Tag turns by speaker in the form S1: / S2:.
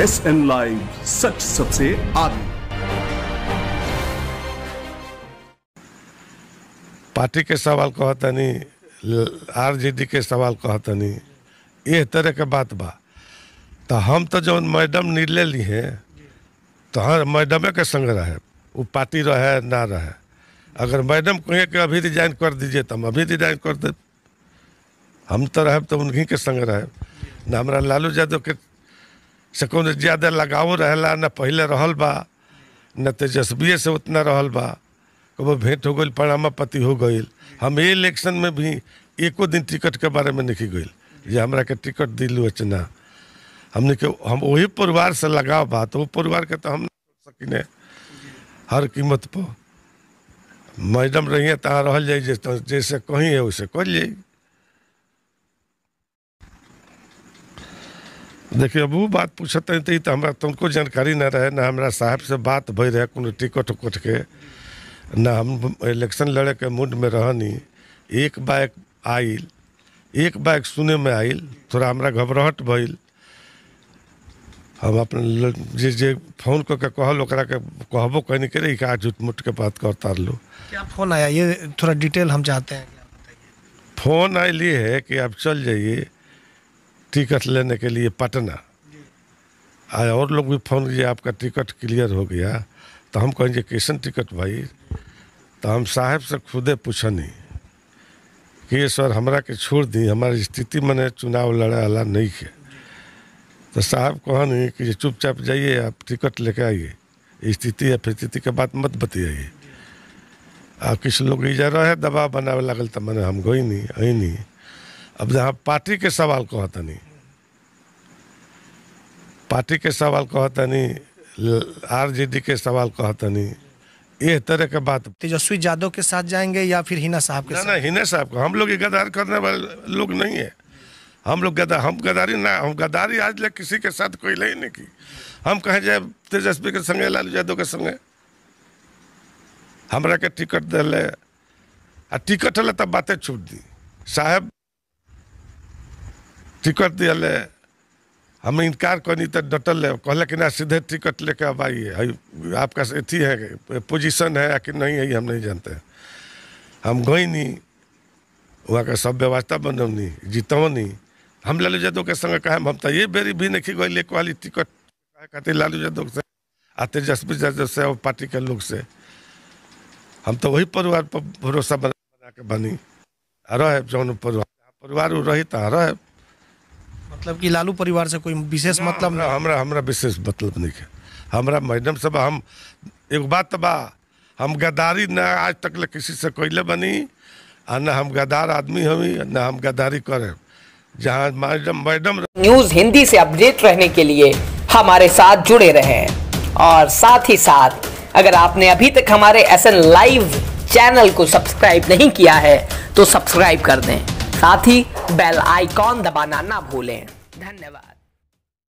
S1: S N live सच सबसे आगे party के सवाल कहतनी आरजेडी के सवाल कहतनी ये तरह के बात बा तो हम तो जो मैडम निर्णय ली है तो हाँ मैडमे के संग रहे वो पार्टी रहे ना रहे अगर मैडम कहे कि अभी रिजाइन कर दीजिए तो हम अभी रिजाइन कर दे हम तो रहे तो उन्हीं के संग रहे ना हमारा लालू यादव के से कौन ज़्यादा लगाव रहला ना पहले रहल बा न तेजस्वी से उतना रहल बा कबो भेंट हो गई प्रणामा पति हो गई हम ये इलेक्शन में भी एको दिन टिकट के बारे में नहीं गई जो हमरा के टिकट दिलू अचना हमने के हम वही परिवार से लगाव बा तो परिवार के तो हम सकने हर कीमत पर मैडम रही तहाँ रह जैसे कहीं है वैसे कल जाइए देखिए अब बात पूछते हैं तो हमरा तुमको जानकारी ना रहे ना हमारा साहब से बात भय रहे कोनो टिकट उकट के ना हम इलेक्शन लड़े के मूड में रहनी एक बाइक आइल एक बाइक सुने में आइल थोड़ा हमारा घबराहट भइल हम अपने जे जे फोन करके कहल ओकरा के कहबो कहनी करे का झूठ मुठ के बात कर तार लो क्या फोन आया ये थोड़ा डिटेल हम चाहते हैं फोन आई है कि आप चल जाइए टिकट लेने के लिए पटना आए और लोग भी फ़ोन किया आपका टिकट क्लियर हो गया तो हम कहेंगे कैसन टिकट भाई तो हम साहब से खुदे पूछनी कि ये सर हमरा के छोड़ दी हमारी स्थिति मैंने चुनाव लड़ा वाला नहीं है तो साहब कहनी कि चुपचाप जाइए आप टिकट लेके आइए स्थिति या फिर स्थिति के बात मत बतियाइए आ किस लोग इजा रहे दबाव बनावे लगल तो मैंने हम गई नहीं आई नहीं अब जहाँ पार्टी के सवाल कहते नहीं पार्टी के सवाल कहतनी आरजेडी के सवाल कहतनी ये तरह के बात तेजस्वी यादव के साथ जाएंगे या फिर हिना साहब के ना, साथ हिना साहब को हम लोग गदार करने वाले लोग नहीं है हम लोग गदा हम गदारी ना हम गदारी आज ले किसी के साथ कोई ले नहीं की हम कहें जाए तेजस्वी के संगे लालू यादव के संगे हमरा के टिकट दिले आ टिकट हल तब बातें छूट दी साहब टिकट दिले हम इनकार करनी तो डटल कहल कि ना सीधे टिकट लेके अब आइए है आपका अथी है पोजीशन है कि नहीं है हम नहीं जानते हम गई नहीं वहाँ का सब व्यवस्था बनौनी जीतवनी हम लालू यादव के संग कहे हम तो ये बेरी भी नहीं गई कहली टिकट कहते लालू यादव से आ तेजस्वी यादव से और पार्टी के लोग से हम तो वही परिवार पर भरोसा बना के बनी रहे जौन परिवार परिवार रही तो रहे मतलब कि लालू परिवार से कोई विशेष मतलब हमरा हमरा हमरा विशेष मतलब नहीं है हमरा मैडम सब हम एक बात बा हम गद्दारी ना आज तक ले किसी से ले बनी आ ना हम गदार आदमी हमी ना हम गद्दारी करे जहाँ मैडम मैडम न्यूज हिंदी से अपडेट रहने के लिए हमारे साथ जुड़े रहे और साथ ही साथ अगर आपने अभी तक हमारे एस लाइव चैनल को सब्सक्राइब नहीं किया है तो सब्सक्राइब कर दें साथ ही बेल आइकॉन दबाना ना भूलें धन्यवाद